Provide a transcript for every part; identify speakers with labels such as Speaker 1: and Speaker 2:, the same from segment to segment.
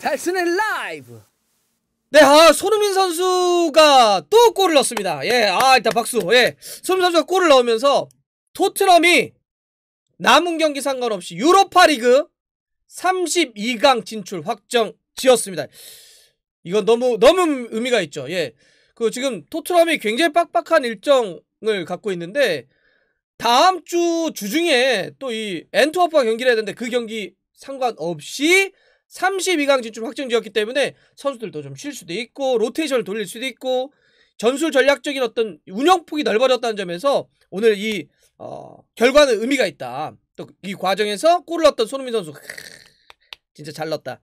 Speaker 1: 달스의 라이브! 네, 아, 손흥민 선수가 또 골을 넣습니다. 예, 아, 일단 박수. 예. 손흥민 선수가 골을 넣으면서 토트넘이 남은 경기 상관없이 유로파 리그 32강 진출 확정 지었습니다. 이건 너무, 너무 의미가 있죠. 예. 그 지금 토트넘이 굉장히 빡빡한 일정을 갖고 있는데, 다음 주 주중에 또 이엔트워프가 경기를 해야 되는데 그 경기 상관없이 32강 진출 확정되었기 때문에 선수들도 좀 쉴 수도 있고 로테이션을 돌릴 수도 있고 전술 전략적인 어떤 운영폭이 넓어졌다는 점에서 오늘 이 어, 결과는 의미가 있다. 또 이 과정에서 골을 넣었던 손흥민 선수 진짜 잘 넣었다.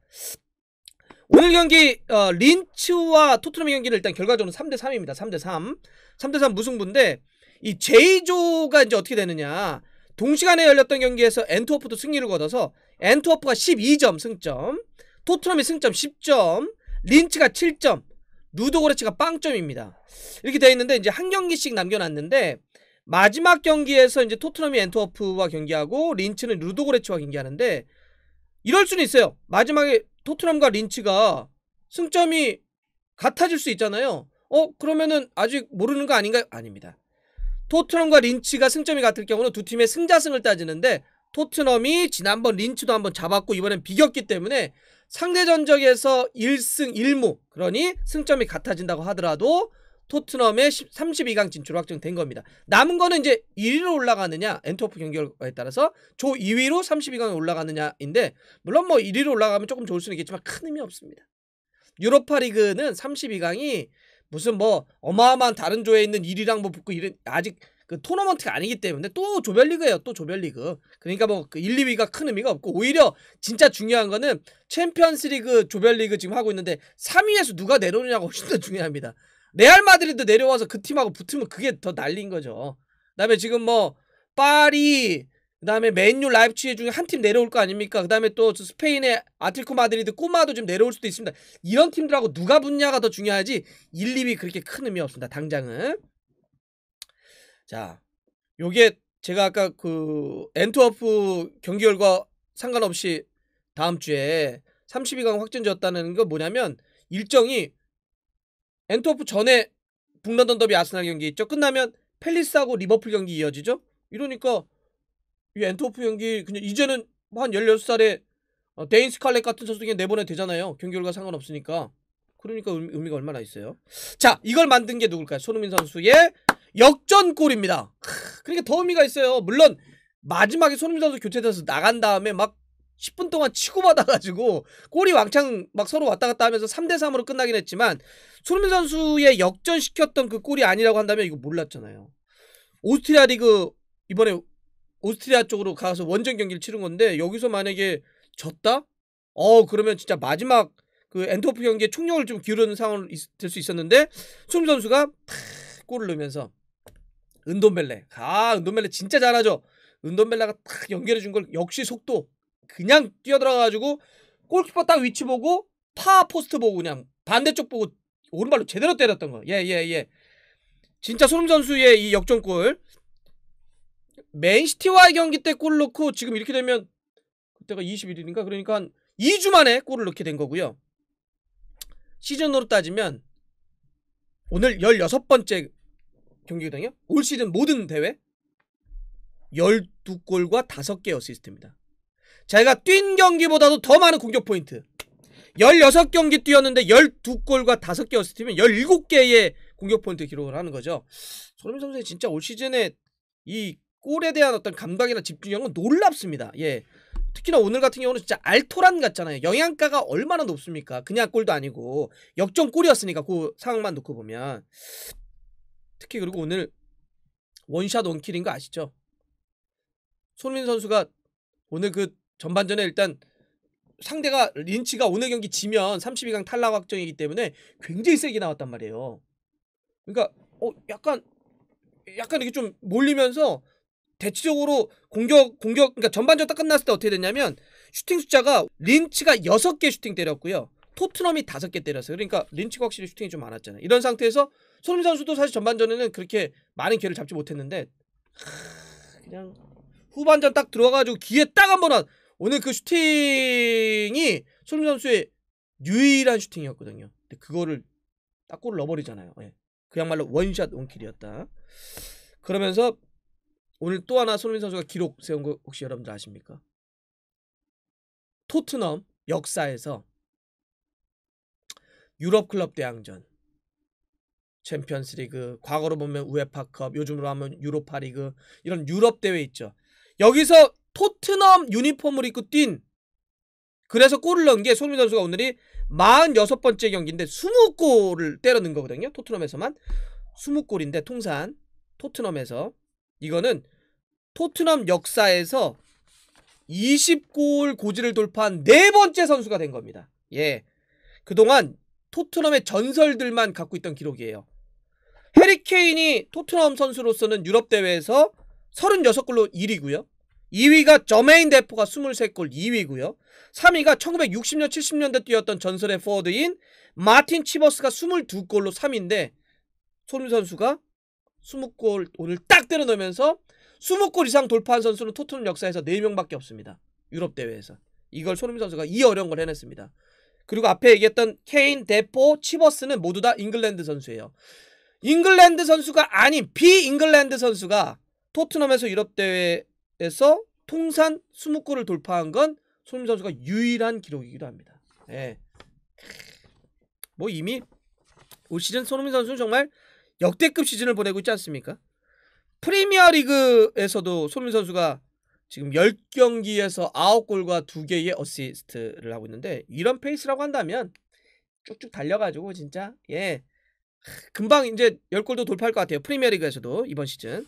Speaker 1: 오늘 경기 어, 린츠와 토트넘의 경기를 일단 결과적으로 3대 3입니다. 3대 3. 3대 3 무승부인데 이 제이조가 이제 어떻게 되느냐. 동시간에 열렸던 경기에서 엔트워프도 승리를 거둬서 엔트워프가 12점 승점, 토트넘이 승점 10점, 린치가 7점, 루도고레치가 빵점입니다. 이렇게 돼 있는데 이제 한 경기씩 남겨놨는데 마지막 경기에서 이제 토트넘이 엔트워프와 경기하고 린치는루도고레치와 경기하는데 이럴 수는 있어요. 마지막에 토트넘과 린치가 승점이 같아질 수 있잖아요. 어 그러면은 아직 모르는 거 아닌가요? 아닙니다. 토트넘과 린치가 승점이 같을 경우는 두 팀의 승자승을 따지는데 토트넘이 지난번 린치도 한번 잡았고 이번엔 비겼기 때문에 상대 전적에서 1승 1무 그러니 승점이 같아진다고 하더라도 토트넘의 32강 진출 확정된 겁니다. 남은 거는 이제 1위로 올라가느냐 엔트워프 경기 결과에 따라서 조 2위로 32강에 올라가느냐인데 물론 뭐 1위로 올라가면 조금 좋을 수는 있겠지만 큰 의미 없습니다. 유로파리그는 32강이 무슨 뭐 어마어마한 다른 조에 있는 1위랑 뭐 붙고 이런 아직 그 토너먼트가 아니기 때문에 또 조별리그예요. 또 조별리그. 그러니까 뭐그 1, 2위가 큰 의미가 없고 오히려 진짜 중요한 거는 챔피언스리그 조별리그 지금 하고 있는데 3위에서 누가 내려오느냐가 훨씬 더 중요합니다. 레알 마드리드 내려와서 그 팀하고 붙으면 그게 더 난리인 거죠. 그다음에 지금 뭐 파리 그다음에 맨유 라이프치히 중에 한 팀 내려올 거 아닙니까? 그다음에 또 스페인의 아틀코 마드리드 꼬마도 좀 내려올 수도 있습니다. 이런 팀들하고 누가 붙냐가 더 중요하지 1, 2위 그렇게 큰 의미 없습니다. 당장은. 자, 요게 제가 아까 그 엔트워프 경기 결과 상관없이 다음 주에 32강 확정되었다는 건 뭐냐면 일정이 엔트워프 전에 북런던 더비 아스날 경기 있죠. 끝나면 펠리스하고 리버풀 경기 이어지죠. 이러니까 이 엔토프 경기 그냥 이제는 한 16살에 어, 데인 스칼렛 같은 선수 그냥 내보내 되잖아요. 경기 결과 상관없으니까. 그러니까 의미가 얼마나 있어요. 자, 이걸 만든 게 누굴까요? 손흥민 선수의 역전골입니다. 그러니까 더 의미가 있어요. 물론 마지막에 손흥민 선수 교체돼서 나간 다음에 막 10분 동안 치고받아가지고 골이 왕창 막 서로 왔다 갔다 하면서 3대3으로 끝나긴 했지만 손흥민 선수의 역전시켰던 그 골이 아니라고 한다면 이거 몰랐잖아요. 오스트리아 리그 이번에 오스트리아 쪽으로 가서 원정 경기를 치른 건데 여기서 만약에 졌다? 어 그러면 진짜 마지막 그 엔토프 경기에 총력을 좀 기울이는 상황이 될 수 있었는데 손 선수가 탁 골을 넣으면서 은돔벨레아은돔벨레 아, 진짜 잘하죠 은돔벨레가탁 연결해 준 걸 역시 속도 그냥 뛰어들어가지고 골키퍼 딱 위치 보고 파 포스트 보고 그냥 반대쪽 보고 오른발로 제대로 때렸던 거. 예, 예, 예. 진짜 손흥 선수의 이 역전골 맨시티와의 경기 때골 넣고 지금 이렇게 되면 그때가 21일인가? 그러니까 한 2주 만에 골을 넣게 된 거고요. 시즌으로 따지면 오늘 16번째 경기거든요. 올 시즌 모든 대회 12골과 5개 어시스트입니다. 자기가 뛴 경기보다도 더 많은 공격 포인트 16경기 뛰었는데 12골과 5개 어시스트면 17개의 공격 포인트 기록을 하는 거죠. 손흥민 선수는 진짜 올 시즌에 이 골에 대한 어떤 감각이나 집중력은 놀랍습니다. 예. 특히나 오늘 같은 경우는 진짜 알토란 같잖아요. 영양가가 얼마나 높습니까? 그냥 골도 아니고 역전 골이었으니까 그 상황만 놓고 보면 특히 그리고 오늘 원샷 원킬인 거 아시죠? 손민 선수가 오늘 그 전반전에 일단 상대가 린치가 오늘 경기 지면 32강 탈락 확정이기 때문에 굉장히 세게 나왔단 말이에요. 그러니까 어 약간 약간 이렇게 좀 몰리면서 대체적으로 공격 공격 그러니까 전반전 딱 끝났을 때 어떻게 됐냐면 슈팅 숫자가 린치가 6개 슈팅 때렸고요. 토트넘이 5개 때렸어요. 그러니까 린치가 확실히 슈팅이 좀 많았잖아요. 이런 상태에서 손흥민 선수도 사실 전반전에는 그렇게 많은 기회를 잡지 못했는데 그냥 후반전 딱 들어와가지고 기회 딱 한번 오늘 그 슈팅이 손흥민 선수의 유일한 슈팅이었거든요. 근데 그거를 딱 골을 넣어버리잖아요. 예. 그야말로 원샷 온킬이었다. 그러면서 오늘 또 하나 손흥민 선수가 기록 세운 거 혹시 여러분들 아십니까? 토트넘 역사에서 유럽 클럽 대항전 챔피언스리그 과거로 보면 우에파컵 요즘으로 하면 유로파리그 이런 유럽 대회 있죠. 여기서 토트넘 유니폼을 입고 뛴 그래서 골을 넣은 게 손흥민 선수가 오늘이 46번째 경기인데 20골을 때려 넣은 거거든요. 토트넘에서만 20골인데 통산 토트넘에서 이거는 토트넘 역사에서 20골 고지를 돌파한 네 번째 선수가 된 겁니다. 예. 그동안 토트넘의 전설들만 갖고 있던 기록이에요. 해리 케인이 토트넘 선수로서는 유럽 대회에서 36골로 1위고요. 2위가 저메인 대포가 23골 2위고요. 3위가 1960년 70년대 뛰었던 전설의 포워드인 마틴 치버스가 22골로 3위인데 손흥 선수가 20골 오늘 딱 때려 넣으면서 20골 이상 돌파한 선수는 토트넘 역사에서 4명밖에 없습니다. 유럽 대회에서. 이걸 손흥민 선수가 이 어려운 걸 해냈습니다. 그리고 앞에 얘기했던 케인, 데포, 치버스는 모두 다 잉글랜드 선수예요. 잉글랜드 선수가 아닌 비잉글랜드 선수가 토트넘에서 유럽 대회에서 통산 20골을 돌파한 건 손흥민 선수가 유일한 기록이기도 합니다. 예. 뭐 이미 올 시즌 손흥민 선수는 정말 역대급 시즌을 보내고 있지 않습니까? 프리미어 리그에서도 손흥민 선수가 지금 10경기에서 9골과 2개의 어시스트를 하고 있는데 이런 페이스라고 한다면 쭉쭉 달려가지고 진짜 예 금방 이제 10골도 돌파할 것 같아요. 프리미어 리그에서도 이번 시즌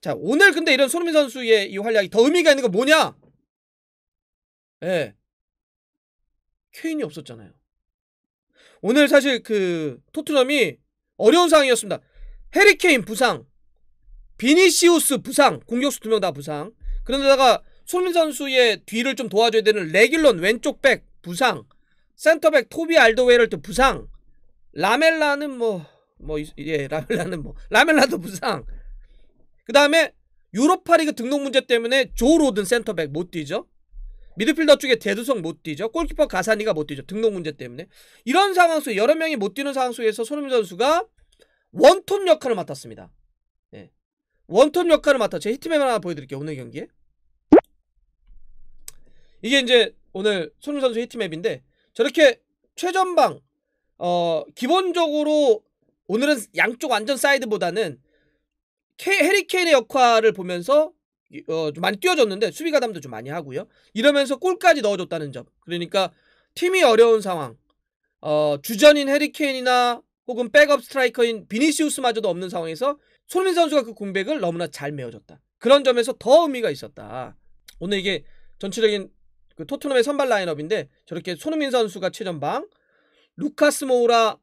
Speaker 1: 자 오늘 근데 이런 손흥민 선수의 이 활약이 더 의미가 있는 건 뭐냐? 예 케인이 없었잖아요. 오늘 사실 그 토트넘이 어려운 상황이었습니다. 해리케인 부상, 비니시우스 부상, 공격수 두 명 다 부상. 그런데다가 손민 선수의 뒤를 좀 도와줘야 되는 레길론 왼쪽 백 부상, 센터백 토비 알도웨럴트 부상, 라멜라는 뭐, 뭐, 예, 라멜라는 뭐, 라멜라도 부상. 그 다음에 유로파리그 등록 문제 때문에 조 로든 센터백 못 뛰죠. 미드필더 쪽에 대두성 못 뛰죠. 골키퍼 가사니가 못 뛰죠. 등록 문제 때문에. 이런 상황 속에 여러 명이 못 뛰는 상황 속에서 손흥민 선수가 원톱 역할을 맡았습니다. 네. 원톱 역할을 맡아 제 히트맵 하나 보여드릴게요. 오늘 경기에. 이게 이제 오늘 손흥민 선수 히트맵인데 저렇게 최전방 어 기본적으로 오늘은 양쪽 완전 사이드보다는 헤리케인의 역할을 보면서 어, 많이 뛰어줬는데 수비 가담도 좀 많이 하고요. 이러면서 골까지 넣어줬다는 점. 그러니까 팀이 어려운 상황. 어, 주전인 해리케인이나 혹은 백업 스트라이커인 비니시우스마저도 없는 상황에서 손흥민 선수가 그 공백을 너무나 잘 메워줬다. 그런 점에서 더 의미가 있었다. 오늘 이게 전체적인 그 토트넘의 선발 라인업인데 저렇게 손흥민 선수가 최전방, 루카스 모우라,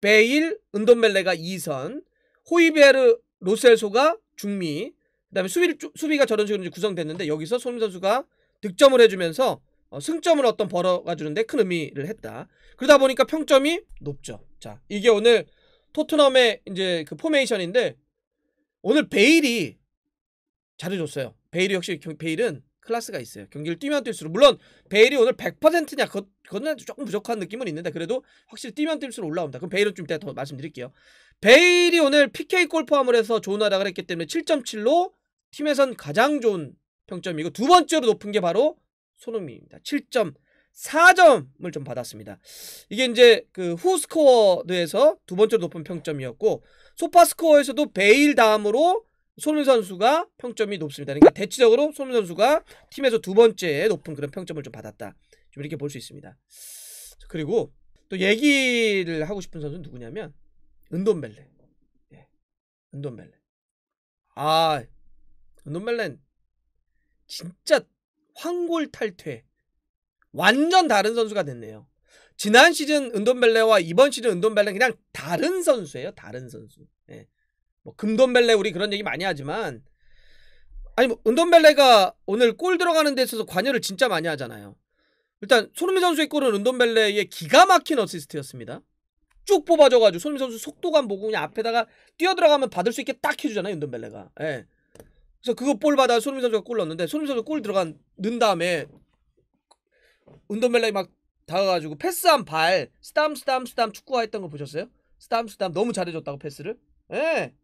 Speaker 1: 베일, 은돈멜레가 2선, 호이베르, 로셀소가 중미, 그다음에 수비 수비가 저런 식으로 구성됐는데 여기서 손흥민 선수가 득점을 해주면서 어, 승점을 어떤 벌어가 주는데 큰 의미를 했다. 그러다 보니까 평점이 높죠. 자, 이게 오늘 토트넘의 이제 그 포메이션인데 오늘 베일이 잘해줬어요. 베일이 역시 베일은 클래스가 있어요. 경기를 뛰면 뛸수록 물론 베일이 오늘 100%냐 그것, 그건 조금 부족한 느낌은 있는데 그래도 확실히 뛰면 뛸수록 올라온다. 그럼 베일은 좀 이따 더 말씀드릴게요. 베일이 오늘 PK 골 포함을 해서 좋은 활약을 했기 때문에 7.7로 팀에선 가장 좋은 평점이고 두 번째로 높은 게 바로 손흥민입니다. 7.4점을 좀 받았습니다. 이게 이제 그 후스코어드에서 두 번째로 높은 평점이었고 소파스코어에서도 베일 다음으로 손흥민 선수가 평점이 높습니다. 그러니까 대체적으로 손흥민 선수가 팀에서 두 번째 높은 그런 평점을 좀 받았다. 좀 이렇게 볼 수 있습니다. 그리고 또 얘기를 하고 싶은 선수는 누구냐면 은돈벨레. 예. 은돈벨레. 아, 논말렌 진짜 황골탈퇴 완전 다른 선수가 됐네요. 지난 시즌 은돈벨레와 이번 시즌 은돈벨레 그냥 다른 선수예요. 다른 선수. 예. 뭐 금돈벨레 우리 그런 얘기 많이 하지만 아니 뭐 은돈벨레가 오늘 골 들어가는 데 있어서 관여를 진짜 많이 하잖아요. 일단 손흥민 선수의 골은 은돈벨레의 기가 막힌 어시스트였습니다. 쭉 뽑아줘가지고 손흥민 선수 속도감 보고 그냥 앞에다가 뛰어들어가면 받을 수 있게 딱 해주잖아요. 은돈벨레가. 예. 그래서 그거 볼 받아 손흥민 선수가 골 넣었는데 손흥민 선수 골 들어간 는 다음에 운동벨라이 막 다가가지고 패스한 발 스담 스담 스담 축구화 했던 거 보셨어요? 스담 스담 너무 잘해줬다고 패스를 예.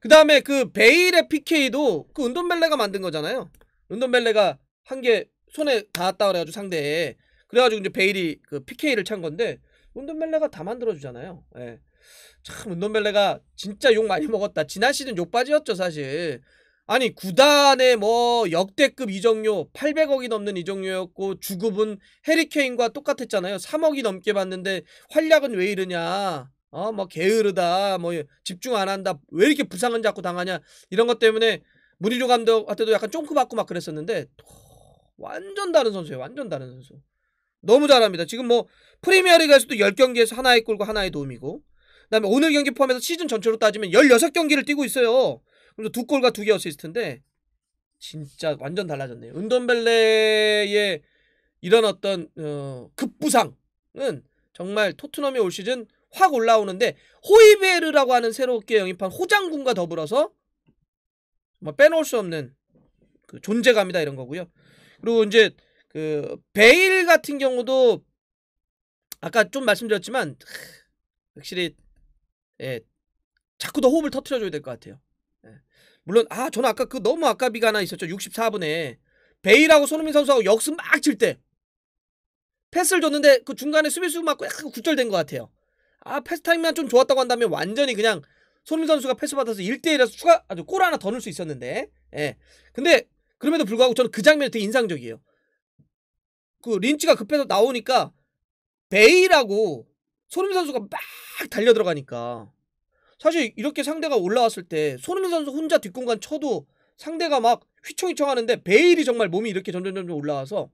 Speaker 1: 그 다음에 그 베일의 PK도 그 은돈벨레가 만든 거잖아요 은돈벨레가 한 개 손에 닿았다 그래가지고 상대에 그래가지고 이제 베일이 그 PK를 찬 건데 은돈벨레가 다 만들어주잖아요 예. 참 은돔벨레가 진짜 욕 많이 먹었다. 지난 시즌 욕빠지였죠 사실. 아니 구단에뭐 역대급 이적료 800억이 넘는 이적료였고 주급은 해리케인과 똑같았잖아요. 3억이 넘게 받는데 활약은 왜 이러냐. 어뭐 게으르다. 뭐 집중 안 한다. 왜 이렇게 부상은 자꾸 당하냐. 이런 것 때문에 무리뉴 감독한테도 약간 쫑크 받고 막 그랬었는데 완전 다른 선수예요. 완전 다른 선수. 너무 잘합니다. 지금 뭐 프리미어리그에서도 10경기에서 하나의 골과 하나의 도움이고 그다음에 오늘 경기 포함해서 시즌 전체로 따지면 16경기를 뛰고 있어요. 그래서 두 골과 두 개 어시스트인데 진짜 완전 달라졌네요. 은돈벨레의 이런 어떤 어, 급부상은 정말 토트넘이 올 시즌 확 올라오는데 호이베르라고 하는 새롭게 영입한 호장군과 더불어서 정 뭐 빼놓을 수 없는 그 존재감이다 이런 거고요. 그리고 이제 그 베일 같은 경우도 아까 좀 말씀드렸지만 확실히 예, 자꾸 더 호흡을 터트려줘야 될 것 같아요. 예. 물론 아 저는 아까 그 너무 아까비가 하나 있었죠. 64분에 베일하고 손흥민 선수하고 역습 막 칠 때 패스를 줬는데 그 중간에 수비수 맞고 약간 굴절된 것 같아요. 아 패스 타임만 좀 좋았다고 한다면 완전히 그냥 손흥민 선수가 패스 받아서 1대1에서 추가 아주 골 하나 더 넣을 수 있었는데 예. 근데 그럼에도 불구하고 저는 그 장면이 되게 인상적이에요. 그 린치가 급해서 나오니까 베일하고 손흥민 선수가 막 달려 들어가니까 사실 이렇게 상대가 올라왔을 때 손흥민 선수 혼자 뒷공간 쳐도 상대가 막 휘청휘청 하는데 베일이 정말 몸이 이렇게 점점 점점 올라와서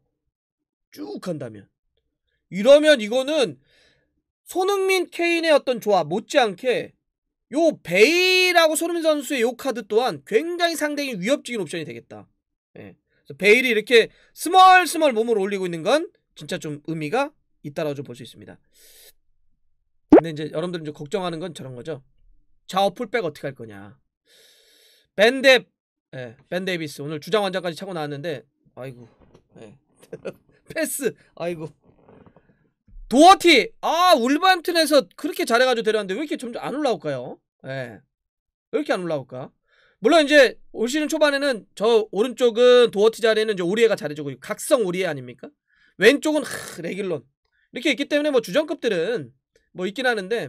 Speaker 1: 쭉간다면 이러면 이거는 손흥민 케인의 어떤 조합 못지않게 요 베일하고 손흥민 선수의 요 카드 또한 굉장히 상당히 위협적인 옵션이 되겠다. 예. 베일이 이렇게 스멀스멀 몸을 올리고 있는 건 진짜 좀 의미가 있다라고 좀 볼 수 있습니다. 근데 이제 여러분들 이제 걱정하는 건 저런 거죠. 좌우 풀백 어떻게 할 거냐. 밴뎁, 예, 밴데이비스 오늘 주장 완장까지 차고 나왔는데, 아이고, 예. 패스, 아이고. 도어티, 아 울버햄튼에서 그렇게 잘해가지고 데려왔는데 왜 이렇게 점점 안 올라올까요? 예, 왜 이렇게 안 올라올까? 물론 이제 올 시즌 초반에는 저 오른쪽은 도어티 자리는 이제 오리에가 잘해주고 각성 오리에 아닙니까? 왼쪽은 하, 레길론 이렇게 있기 때문에 뭐 주전급들은 뭐 있긴 하는데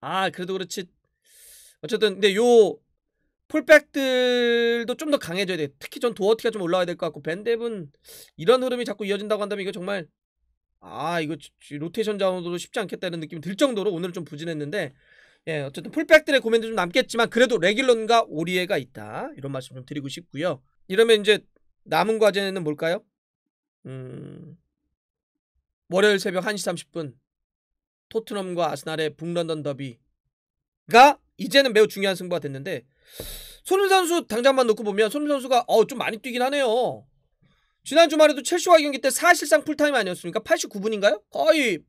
Speaker 1: 아 그래도 그렇지 어쨌든 근데 요 폴백들도 좀 더 강해져야 돼. 특히 전 도어티가 좀 올라와야 될 것 같고 밴드앱은 이런 흐름이 자꾸 이어진다고 한다면 이거 정말 아 이거 로테이션 자원으로 쉽지 않겠다는 느낌이 들 정도로 오늘좀 부진했는데 예 어쨌든 풀백들의 고민도 좀 남겠지만 그래도 레길런과 오리에가 있다 이런 말씀 좀 드리고 싶고요. 이러면 이제 남은 과제는 뭘까요? 음 월요일 새벽 1시 30분 토트넘과 아스날의 북런던 더비가 이제는 매우 중요한 승부가 됐는데 손흥 선수 당장만 놓고 보면 손흥 선수가 어좀 많이 뛰긴 하네요. 지난 주말에도 첼시와 경기 때 사실상 풀타임 아니었습니까? 89분인가요? 거의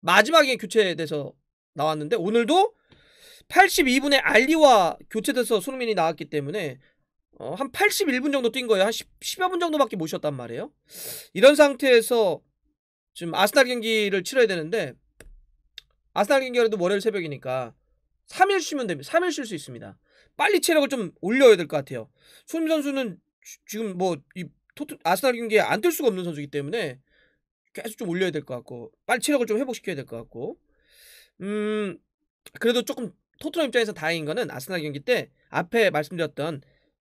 Speaker 1: 마지막에 교체돼서 나왔는데 오늘도 82분에 알리와 교체돼서 손흥민이 나왔기 때문에 어, 한 81분 정도 뛴 거예요. 한 10, 여분 정도밖에 못 쉬었단 말이에요. 이런 상태에서 지금 아스날 경기를 치러야 되는데 아스날 경기라도 월요일 새벽이니까 3일 쉬면 됩니다. 3일 쉴 수 있습니다. 빨리 체력을 좀 올려야 될 것 같아요. 손흥 선수는 지금 뭐 이 토트 아스날 경기에 안 뛸 수가 없는 선수이기 때문에 계속 좀 올려야 될 것 같고 빨리 체력을 좀 회복시켜야 될 것 같고 음 그래도 조금 토트넘 입장에서 다행인 거는 아스날 경기 때 앞에 말씀드렸던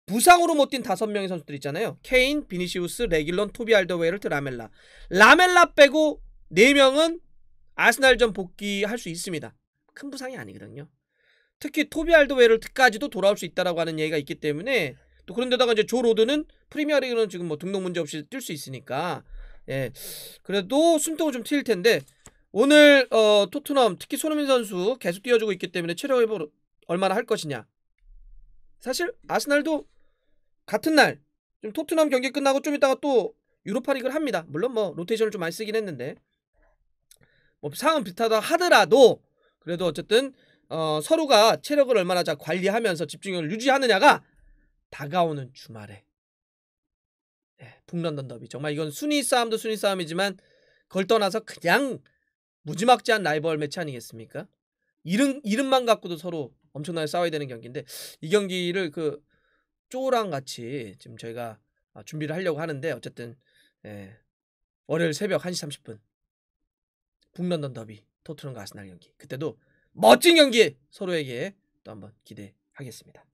Speaker 1: 부상으로 못 뛴 다섯 명의 선수들 있잖아요. 케인, 비니시우스, 레길런, 토비 알더웨이를트 라멜라. 라멜라 빼고 네 명은 아스날전 복귀할 수 있습니다. 큰 부상이 아니거든요. 특히 토비 알드웨럴까지도 돌아올 수 있다라고 하는 얘기가 있기 때문에 또 그런데다가 이제 조 로드는 프리미어리그는 지금 뭐 등록 문제 없이 뛸 수 있으니까 예 그래도 숨통을좀 트일 텐데 오늘 어 토트넘 특히 손흥민 선수 계속 뛰어주고 있기 때문에 체력 회복 얼마나 할 것이냐 사실 아스날도 같은 날좀 토트넘 경기 끝나고 좀있다가또 유로파리그를 합니다 물론 뭐 로테이션을 좀 많이 쓰긴 했는데 뭐 상은 비슷하다 하더라도 그래도 어쨌든 어, 서로가 체력을 얼마나 잘 관리하면서 집중력을 유지하느냐가 다가오는 주말에 네, 예, 북런던 더비 정말 이건 순위 싸움도 순위 싸움이지만 그걸 떠나서 그냥 무지막지한 라이벌 매치 아니겠습니까? 이름 이름만 갖고도 서로 엄청나게 싸워야 되는 경기인데 이 경기를 그 쪼랑 같이 지금 저희가 아, 준비를 하려고 하는데 어쨌든 예, 월요일 새벽 1시 30분 북런던 더비 토트넘과 아스날 경기 그때도 멋진 경기 서로에게 또 한번 기대하겠습니다.